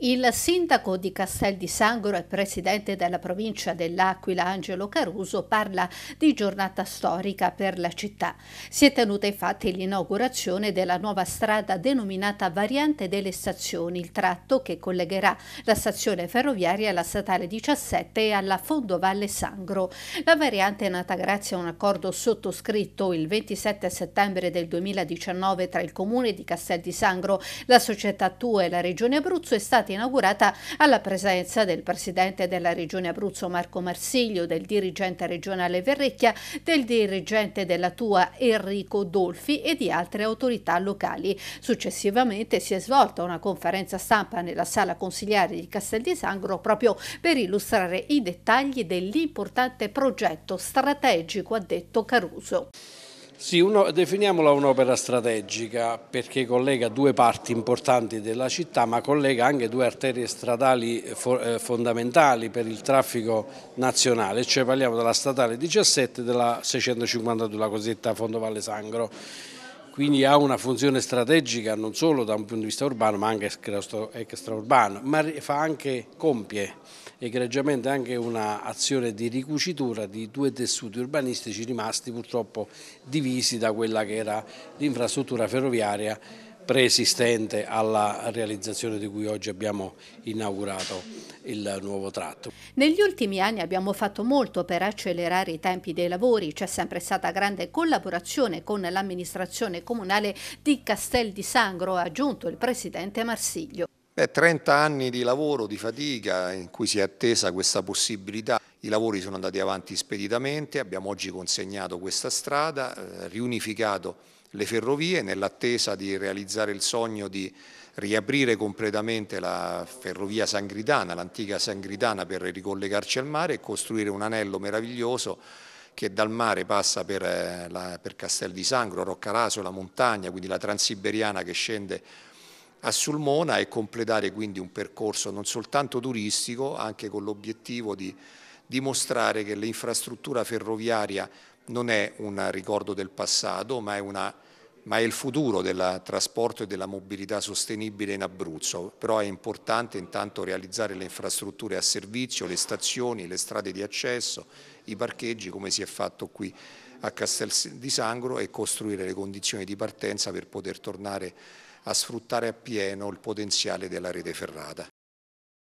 Il sindaco di Castel di Sangro e presidente della provincia dell'Aquila Angelo Caruso parla di giornata storica per la città. Si è tenuta infatti l'inaugurazione della nuova strada denominata Variante delle Stazioni, il tratto che collegherà la stazione ferroviaria alla statale 17 e alla Fondo Valle Sangro. La variante è nata grazie a un accordo sottoscritto il 27 settembre del 2019 tra il comune di Castel di Sangro, la società TUE e la regione Abruzzo è stata stata inaugurata alla presenza del presidente della regione Abruzzo Marco Marsiglio, del dirigente regionale Verrecchia, del dirigente della Tua Enrico Dolfi e di altre autorità locali. Successivamente si è svolta una conferenza stampa nella sala consigliare di Castel di Sangro proprio per illustrare i dettagli dell'importante progetto strategico, ha detto Caruso. Sì, uno, definiamola un'opera strategica perché collega due parti importanti della città ma collega anche due arterie stradali eh, eh, fondamentali per il traffico nazionale, cioè parliamo della statale 17 e della 652, la cosiddetta Fondovalle Sangro quindi ha una funzione strategica non solo da un punto di vista urbano ma anche extraurbano, ma fa anche, compie egregiamente anche un'azione di ricucitura di due tessuti urbanistici rimasti purtroppo divisi da quella che era l'infrastruttura ferroviaria preesistente alla realizzazione di cui oggi abbiamo inaugurato il nuovo tratto. Negli ultimi anni abbiamo fatto molto per accelerare i tempi dei lavori, c'è sempre stata grande collaborazione con l'amministrazione comunale di Castel di Sangro, ha aggiunto il presidente Marsiglio. Beh, 30 anni di lavoro, di fatica in cui si è attesa questa possibilità i lavori sono andati avanti speditamente, abbiamo oggi consegnato questa strada, eh, riunificato le ferrovie nell'attesa di realizzare il sogno di riaprire completamente la ferrovia sangritana, l'antica sangritana per ricollegarci al mare e costruire un anello meraviglioso che dal mare passa per, eh, per Castel di Sangro, Roccaraso, la montagna, quindi la transiberiana che scende a Sulmona e completare quindi un percorso non soltanto turistico, anche con l'obiettivo di dimostrare che l'infrastruttura ferroviaria non è un ricordo del passato, ma è, una, ma è il futuro del trasporto e della mobilità sostenibile in Abruzzo. Però è importante intanto realizzare le infrastrutture a servizio, le stazioni, le strade di accesso, i parcheggi, come si è fatto qui a Castel di Sangro e costruire le condizioni di partenza per poter tornare a sfruttare appieno il potenziale della rete ferrata.